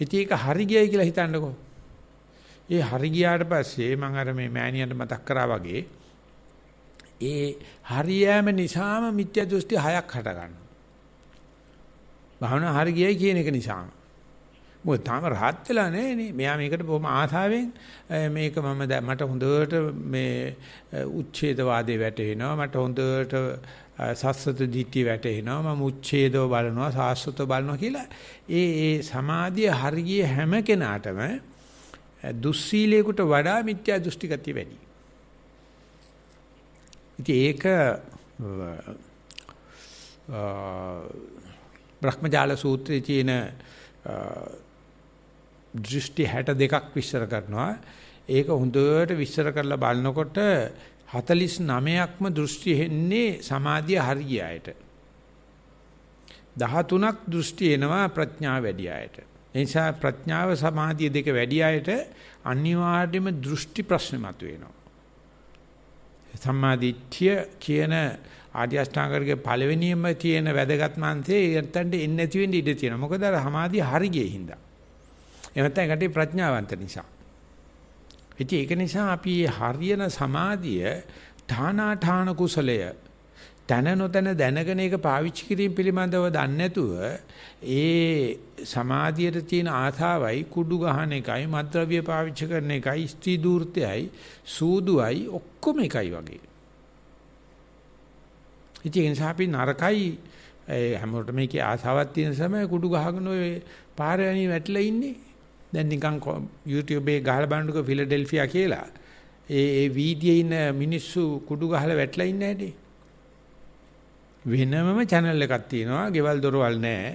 ඉතින් ඒක හරි ගියයි කියලා හිතන්නකෝ. ඒ හරි ගියාට පස්සේ මම අර මේ මෑණියන්ට මතක් කරා වගේ ඒ හරියෑම නිසාම මිත්‍යා දෘෂ්ටි හයක් හට ගන්නවා. භාවනා හරි ගියයි කියන එක නිසා. මොකද තාම rahat වෙලා නැහැ නේ. මෙයා මේකට බොහොම ආසාවෙන් මේක මම මට හොඳට මේ උච්ඡේදවාදේ වැටෙනවා. මට හොඳට සස්සත දිට්ඨිය වැටෙනවා මම උච්ඡේදව බලනවා සාස්වත බලනවා කියලා ඒ ඒ සමාධිය හරිය හැම කෙනාටම දුස්සීලයකට වඩා මිත්‍යා දෘෂ්ටි ගතිය වැඩි. ඉතින් ඒක බ්‍රහ්මජාල සූත්‍රයේ තියෙන දෘෂ්ටි 62ක් විස්තර කරනවා. ඒක හොඳට විස්තර කරලා බලනකොට 49ක්ම දෘෂ්ටි හෙන්නේ සමාධිය හරිය අයට. 13ක් දෘෂ්ටි එනවා ප්‍රඥාව වැඩි අයට. ඒ නිසා ප්‍රඥාව සමාධිය දෙක වැඩි අයට අනිවාර්යයෙන්ම දෘෂ්ටි ප්‍රශ්න මතුවෙනවා. සම්මාදිට්ඨිය කියන ආර්ය අෂ්ටාංගික පළවෙනියම තියෙන වැදගත් මාන්තේ ඒත්තන්ට එන්නේ නැති වෙන්න ඉඩ තියෙනවා. මොකද අර සමාධිය හරියෙහිඳා. එහෙම නැත්නම් ඒකට ප්‍රඥාවන්ත නිසා. ඉතින් ඒක නිසා අපි හරියන සමාධිය ධානාඨාන කුසලය තන නොතන දැනගෙන ඒක පාවිච්චි කිරීම පිළිබඳව දන්නේ නැතුව ඒ සමාධියට තියෙන ආතාවයි කුඩු ගහන එකයි මත්ද්‍රව්‍ය පාවිච්චි කරන එකයි ස්ත්‍රී දූර්තයයි සූදුවයි ඔක්කොම එකයි වගේ. ඉතින් අපි නරකයි හැමෝටම මේකේ ආසාවක් තියෙන සමය කුඩු ගහගෙන ඔය පාර වැටලා ඉන්නේ. දැන් නිකන් YouTube එකේ ගහලා බලනකොට ෆිලඩෙල්ෆියා කියලා ඒ ඒ වීදියේ ඉන්න මිනිස්සු කුඩු ගහලා වැටලා ඉන්න හැටි වෙනමම channel එකක් තියෙනවා ගෙවල් දොරවල් නැහැ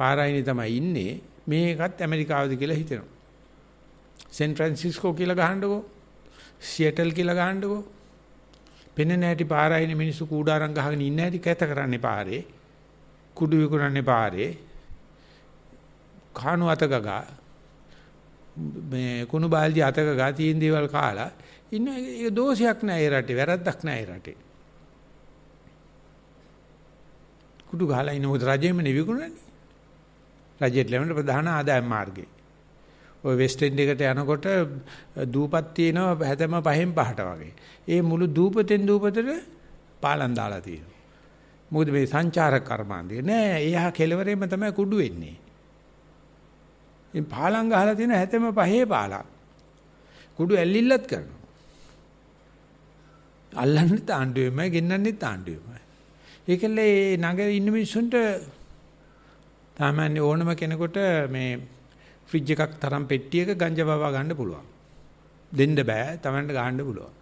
පාරයිනේ තමයි ඉන්නේ මේකත් ඇමරිකාවද කියලා හිතෙනවා සෙන් ෆ්‍රැන්සිස්කෝ කියලා ගහන්නකෝ සියටල් කියලා ගහන්නකෝ පෙන්නේ නැටි පාරයිනේ මිනිස්සු කූඩාරම් ගහගෙන ඉන්න හැටි කැත කරන්නේ පාරේ කුඩු විකුණන්නේ පාරේ කාණු අත ගගා මේ කුණු බාල්දි අතක ගාතියින් දේවල් කාලා ඉන්න ඒක දෝෂයක් නෑ ඒ රටේ වැරද්දක් නෑ ඒ රටේ කුඩු ගහලා ඉන්න මොකද රජෙම නිවිගුණනේ රජෙත් ලැබෙන ප්‍රධාන ආදායම් මාර්ගේ ඔය වෙස්ට් එන්ඩ් එකට යනකොට දූපත් තියෙනවා හැතැම්ම පහෙන් පහට වගේ ඒ මුළු දූපතෙන් දූපතට පාලම් දාලා තියෙනවා මොකද මේ සංචාරක කර්මාන්තය නෑ එයා කෙලවරේම තමයි කුඩු වෙන්නේ ඉතින් පාලං ගහලා තියෙන හැතෙම පහේ පාලං. කුඩු ඇල්ලිල්ලත් කරනවා. අල්ලන්නේ තාණ්ඩුවෙමයි, ගෙන්නන්නේ තාණ්ඩුවෙමයි. ඒකල ඒ නගරේ ඉන්න මිනිස්සුන්ට සාමාන්‍ය ඕනම කෙනෙකුට මේ ෆ්‍රිජ් එකක් තරම් පෙට්ටියක ගංජා බවා ගන්න පුළුවන්. දෙන්න බෑ, Tamanට ගන්න පුළුවන්.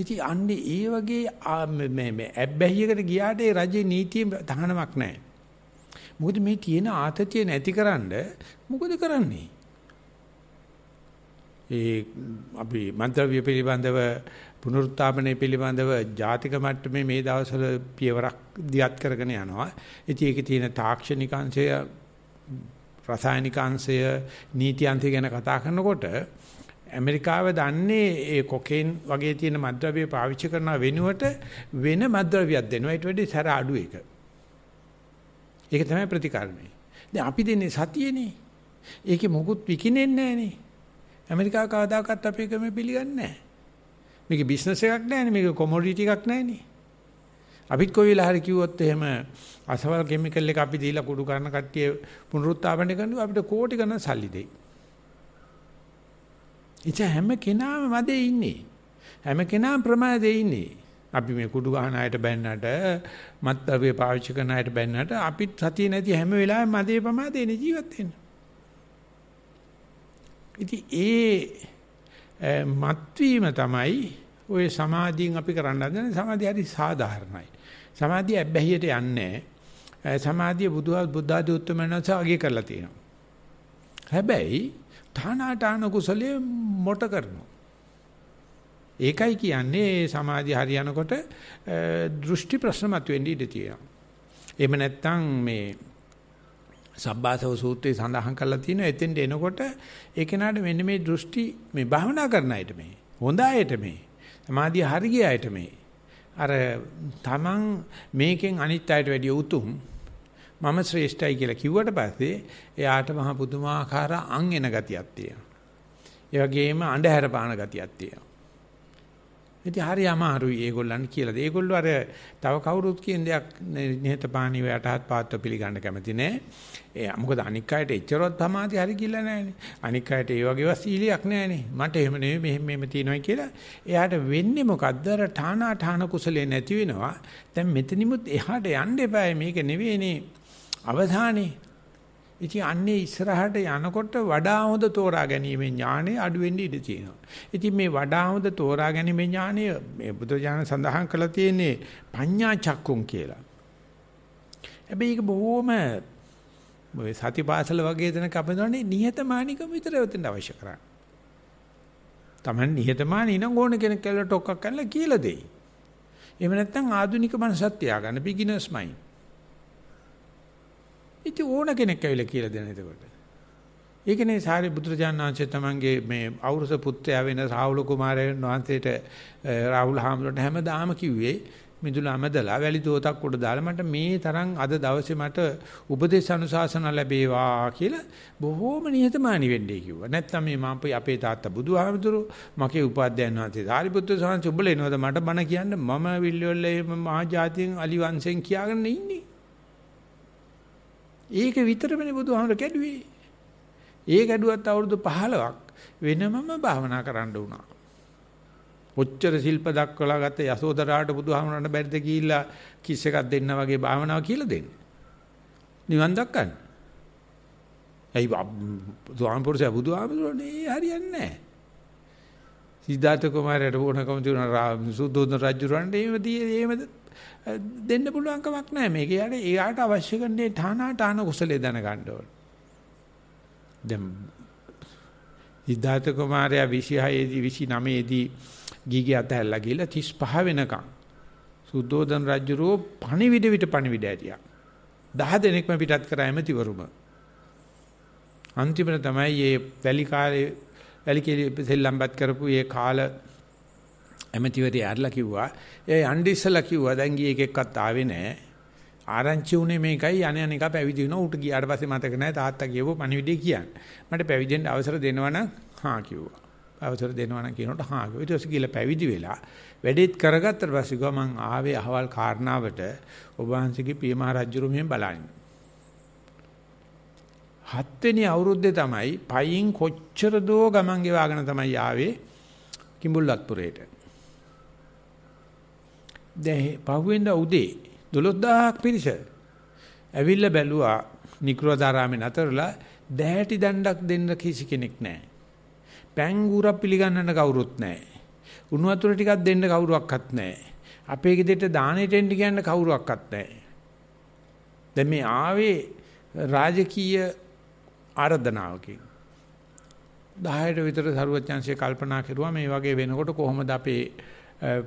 ඉතින් අන්නේ ඒ වගේ මේ මේ ඇබ්බැහියකට ගියාට ඒ රජේ නීතියේ තහනමක් නැහැ. මොකද මේ තියෙන ආතතිය නැතිකරන්න මොකද කරන්නේ? ඒ අපි මන්ත්‍රව්‍ය පිළිබඳව පුනරුත්ථාපනය පිළිබඳව ජාතික මට්ටමේ මේ දවස්වල පියවරක් දියත් කරගෙන යනවා. ඉතින් ඒකේ තියෙන තාක්ෂණික අංශය රසායනික අංශය නීති අංශය ගැන කතා කරනකොට ඇමරිකාව දන්නේ ඒ කොකේන් වගේ තියෙන මද්ද්‍රව්‍ය පාවිච්චි කරන වෙනුවට වෙන මද්ද්‍රව්‍යයක් දෙනවා. ඊට වැඩි සැර අඩු එකක්. ඒක තමයි ප්‍රතිකර්මය. දැන් අපි දෙන්නේ සතියනේ. ඒකේ මොකුත් විකිනෙන්නේ නැහනේ. ඇමරිකාව කවදාකවත් අපි එක මේ පිළිගන්නේ නැහැ. මේක බිස්නස් එකක් නෑනේ. මේක කොමොඩිටි එකක් නෑනේ. අපිත් කොයි වෙලාවරි කිව්වොත් එහෙම අසවල් කිමිකල් එක අපි දීලා කුඩු කරන කට්ටිය පුනරුත්ථාපනය කරනවා අපිට කෝටි ගණන් සල්ලි දෙයි. ඉතින් හැම කෙනාම මැදේ ඉන්නේ. හැම කෙනාම ප්‍රමාදේ ඉන්නේ. අපි මේ කුඩු ගහන අයට බැන්නට මත්ද්‍රව්‍ය පාවිච්චි කරන අයට බැන්නට අපිත් සතිය නැති හැම වෙලාවෙම මදේ ප්‍රමාදේනේ ජීවත් වෙන්න. ඉතින් ඒ මත්වීම තමයි ඔය සමාධියෙන් අපි කරන්න හදන්නේ සමාධිය හරි සාධාරණයි. සමාධිය ඇබ්බැහියට යන්නේ සමාධිය බුදුහා බුද්ධාදී උත්තරමනස අගය කරලා තියෙනවා. හැබැයි තානාටාන කුසලයේ මොට කරනවා. ඒකයි කියන්නේ සමාධිය හරියනකොට දෘෂ්ටි ප්‍රශ්න මතුවෙන්නේ ඉඳී තියෙනවා. එහෙම නැත්නම් මේ සබ්බාසව සූත්‍රයේ සඳහන් කරලා තියෙනවා එතෙන්ට එනකොට ඒ කෙනාට මෙන්න මේ දෘෂ්ටි මේ භවනා කරන අයට මේ හොඳ අයට මේ සමාධිය හරි ගිය අයට මේ අර තමන් මේකෙන් අනිත් අයට වැඩිය උතුම් මම ශ්‍රේෂ්ඨයි කියලා කිව්වට පස්සේ එයාට මහ පුදුමාකාර අං එන ගතියක් තියෙනවා. ඒ වගේම අඳුර පාන ගතියක් තියෙනවා. ඉතින් හරි අමාරුයි ඒගොල්ලන් කියලා. ඒගොල්ලෝ අර තව කවුරුත් කියන දෙයක් නිහතපානීව යටහත් පාත්ව පිළිගන්න කැමති නෑ. ඒ මොකද අනික් අයට එච්චරවත් සමාධි හරි කියලා නෑනේ. අනික් අයට ඒ වගේව සීලියක් නෑනේ. මට එහෙම නෙවෙයි මෙහෙම මෙහෙම තියෙනවා කියලා. එයාට වෙන්නේ මොකද්ද? අර ඨානා ඨාන කුසලේ නැති වෙනවා. දැන් මෙතනිමුත් එහාට යන්න එපා. මේක නෙවෙයිනේ. අවධානේ ඉතින් අන්නේ ඉස්සරහට යනකොට වඩා හොඳ තෝරා ගැනීමේ ඥාණය අඩු වෙන්න ඉඩ තියෙනවා. ඉතින් මේ වඩා හොඳ තෝරා ගැනීමේ ඥාණය මේ බුදුජාන සඳහන් කළා තියෙන්නේ පඤ්ඤා චක්කුම් කියලා. හැබැයි ඒක බොහොම ඔය සතිපාසල වගේ දෙනක අපෙන්දෝනේ නිහතමානීකම විතරයි උතෙන් අවශ්‍ය කරන්නේ. Taman නිහතමානී නම් ඕන කෙනෙක් කියලා ටොක්කක් කරලා කියලා දෙයි. එහෙම නැත්නම් ආධුනික මනසක් තියාගන්න beginners mind. ඉතින් ඕන කෙනෙක් ඇවිල්ලා කියලා දෙන එතකොට. ඒකනේ සාරි බුදුරජාණන් වහන්සේ තමන්ගේ මේ අවුරුස පුත්‍රයා වෙන රාහුල කුමාරයන් වහන්සේට රාහුල හාමුදුරට හැමදාම කිව්වේ මිදුලමදලා වැලි දෝතක් උඩ දාලා මට මේ තරම් අද දවසේ මට උපදේශ අනුශාසන ලැබේවා කියලා බොහෝම නිහතමානී වෙන්නේ කිව්වා. නැත්නම් මේ මම අපේ තාත්තා බුදුහාමුදුරු මගේ උපාධ්‍යයන් වහන්සේ සාරිපුත්‍ර සාංශ උඹල එනවද මට බණ කියන්න මම විල්වල මහා ජාතියෙන් අලි වංශයෙන් කියාගෙන ඉන්නේ. ඒක විතරමනේ බුදුහාමර කැඩුවේ. ඒ කැඩුවත් අවුරුදු 15ක් වෙනමම භාවනා කරන්න වුණා. ඔච්චර ශිල්ප දක්වලා ගත යසෝදරාට බුදුහාමරන්න බැරිද කියලා කිස් එකක් දෙන්න වගේ භාවනාව කියලා දෙන්න. නිවන් දක්කන්න. ඇයි බුදුහාමරසේ බුදුහාමරනේ හරියන්නේ නැහැ. සිද්ධාර්ථ කුමාරයට වුණ කම තුන සුද්ධෝදන රජුරන්ට එහෙමදී එහෙමද දෙන්න පුළුවන් කමක් නැහැ මේක. යාට එයාට අවශ්‍ය කරන්නේ තානාට ආන කුසලයේ දැනගන්න ඕන. දැන් ඉද්ධාත කුමාරයා 26 දී 29 දී ගිගිය අතහැරලා ගිහලා 35 වෙනකම් සුද්ධෝදන රජුරෝ පණිවිඩ විට පණිවිඩ ඇරියා. 10 දෙනෙක්ම පිටත් කරා එමෙතිවරුම. අන්තිමට තමයි මේ වැලි කාලේ වැලි කෙලි සෙල්ලම්පත් කරපු මේ කාල ඇමතිවරේ ඇරලා කිව්වා එයා යන්න ඉස්සලා කිව්වා දැන් ගියේ එකෙක්වත් ආවේ නැහැ ආරංචි උනේ මේකයි යන යන එක පැවිදි වෙනවා ඌට ගියාට පස්සේ මතක නැහැ තාත්තා කියවෝ පණිවිඩය කියන්නේ මට පැවිදෙන්න අවසර දෙනවනම් හා කිව්වා අවසර දෙනවා නම් කියනකොට හා කිව්වා ඊට පස්සේ ගිහලා පැවිදි වෙලා වැඩේත් කරගත්තට පස්සේ ගියා මං ආවේ අහවල් කාරණාවට ඔබ වහන්සේගේ පියමහ රජුරු මෙහෙම බලන්නේ හත්වෙනි අවුරුද්දේ තමයි පයින් කොච්චර දෝ ගමන් ගෙවාගෙන තමයි ආවේ කිඹුල්වත්පුරේට. දැන් පහුවෙන්ද උදේ 12000ක් පිරිස ඇවිල්ලා බැලුවා නිකුරදාරාමේ නතරලා දැහැටි දණ්ඩක් දෙන්න කිසි කෙනෙක් නැහැ. පැංගුරක් පිළිගන්නන්න කවුරුත් නැහැ. උණු වතුර ටිකක් දෙන්න කවුරුවක්වත් නැහැ. අපේ ගෙදරට දානෙට එන්න කියන්න කවුරුවක්වත් නැහැ. දැන් මේ ආවේ රාජකීය ආර්ධනාවකින්. 10ට විතර සරුවචාන්සේ කල්පනා කරුවා මේ වගේ වෙනකොට කොහොමද අපේ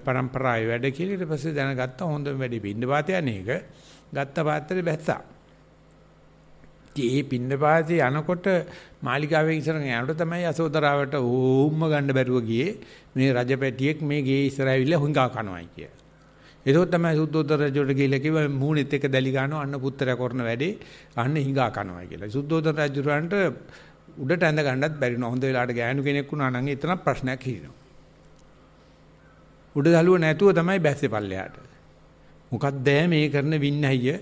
પરම්පරාවේ වැඩ කියලා ඊට පස්සේ දැනගත්තා හොඳම වැඩි පින්නපාත යන එක. ගත්ත පාත්‍රේ බැස්සා. ඉතින් මේ පින්නපාතේ යනකොට මාලිගාවේ ඉස්සරහ යනකොට තමයි යසෝදරාවට ඕම්ම ගන්න බැරුව ගියේ මේ රජපැටියෙක් මේ ගේ ඉස්සරහ ඇවිල්ලා හුඟා කනවායි කියලා. එතකොට තමයි සුද්ධෝදර රජුට ගිහිල්ලා කිව්වා මූණෙත් එක දැලි ගන්නවා අන්න පුත්‍රයා කරන වැඩේ අන්න හිඟා කනවා කියලා. සුද්ධෝදර රජුරන්ට උඩට ඇඳ ගන්නත් බැරි නෝ හොඳ වෙලාවට ගෑනු කෙනෙක් වුණා නම් එතන ප්‍රශ්නයක් හිරිනවා. උඩ දළුව නැතුව තමයි බැස්සේ පල්ලෙහාට. මොකක්ද මේ කරන වින්නහිය?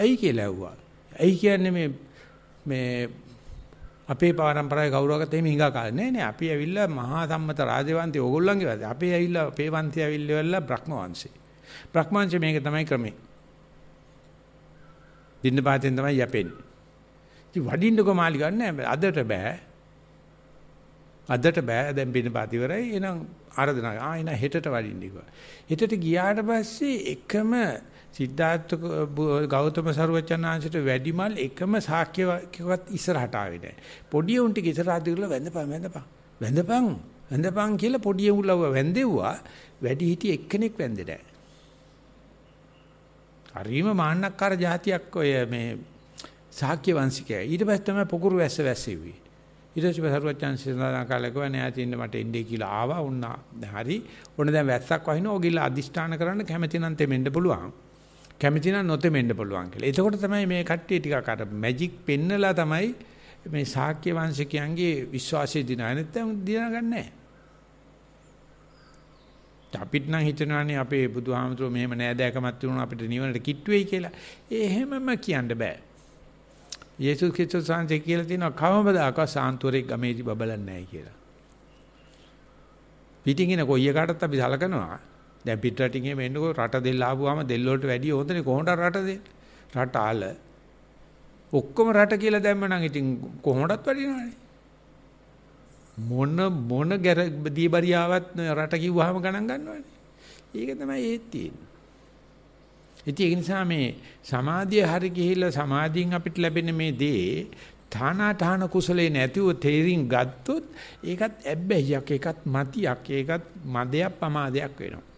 ඇයි කියලා ඇහුවා. ඇයි කියන්නේ මේ මේ අපේ පාරම්පරාවේ ගෞරවගත එහෙම හිඟා කාලේ නෑ නෑ අපි ඇවිල්ලා මහා සම්මත රාජවංශය ඕගොල්ලන්ගේ වාසේ. අපි ඇවිල්ලා අපේ වංශය ඇවිල්ලා වෙලා බ්‍රහ්ම වංශය. බ්‍රහ්ම වංශය මේක තමයි ක්‍රමේ. දින්න පාතෙන් තමයි යැපෙන්නේ. ඉතින් වඩින්නකෝ මාලි ගන්න අදට බෑ. අදට බෑ දැන් බින පාතිවරයි එහෙනම් ආරාධනා ආ එන හෙටට වඩින්න කිව්වා. හෙටට ගියාට පස්සේ එකම සිද්ධාර්ථ ගෞතම සර්වචනාංශට වැඩිමල් එකම සාක්‍යකවත් ඉස්සරහට ආවේ නැහැ. පොඩි උන් ටික ඉස්සරහට ගිහලා වැඳපන් වැඳපන්. වැඳපන් වැඳපන් කියලා පොඩි උන් ලව්ව වැඳෙව්වා. වැඩි හිටි එක්කෙනෙක් වැඳෙ නැහැ. හරිම මාන්නක්කාර જાතියක් ඔය මේ සාක්‍ය වංශිකය. ඊට පස්සේ තමයි පොකුරු වැස්ස වැස්සෙව්වේ. ඊට පස්සේ සරුවචාන්සේ සඳහන් කාලේ ගව නෑ තින්න මට එන්නේ කියලා ආවා වුණා. හරි. ඔන්න දැන් වැස්සක් වහින ඕගිල්ල අදිෂ්ඨාන කරන්න කැමති නම් තෙමෙන්න පුළුවන්. කැමති නම් නොතෙමෙන්න පුළුවන් කියලා. එතකොට තමයි මේ කට්ටිය ටිකක් අර මැජික් පෙන්නලා තමයි මේ ශාක්‍ය වංශිකයන්ගේ විශ්වාසය දිනා නැත්නම් දිනා ගන්නෑ. අපිට නම් හිතනවානේ අපේ බුදුහාමතුරු මෙහෙම නෑදෑකමක් තියුණා අපිට නිවනට කිට්ටු වෙයි කියලා. ඒ හැමම කියන්න බෑ. යේසුස් ක්‍රිස්තුස් වහන්සේ කියලා තියෙනවා කවමදාකවත් සාන්තුවරේ ගමේදී බබලන්නේ නැහැ කියලා. පිටින් එන කොයි එකකටත් අපි සලකනවා. දැන් පිට රටින් එහෙම එන්නකො රට දෙල් ආපුවාම දෙල් වලට වැඩි හොඳනේ කොහොමද රට දෙල්? රටාල ඔක්කොම රට කියලා දැම්මනම් ඉතින් කොහොමදත් වැඩිනවනේ. මොන මොන ගැරදී බරියාවත් රට කිව්වහම ගණන් ගන්නවනේ. ඒක තමයි ඒත් තියෙන්නේ. ඉතින් ඒ නිසා මේ සමාධිය හරි ගිහිල්ලා සමාධියෙන් අපිට ලැබෙන මේ දේ තානාඨාන කුසලේ නැතිව තේරින් ගත්තොත් ඒකත් ඇබ්බැහියක් ඒකත් මතියක් ඒකත් මදයක් පමාදයක් වෙනවා.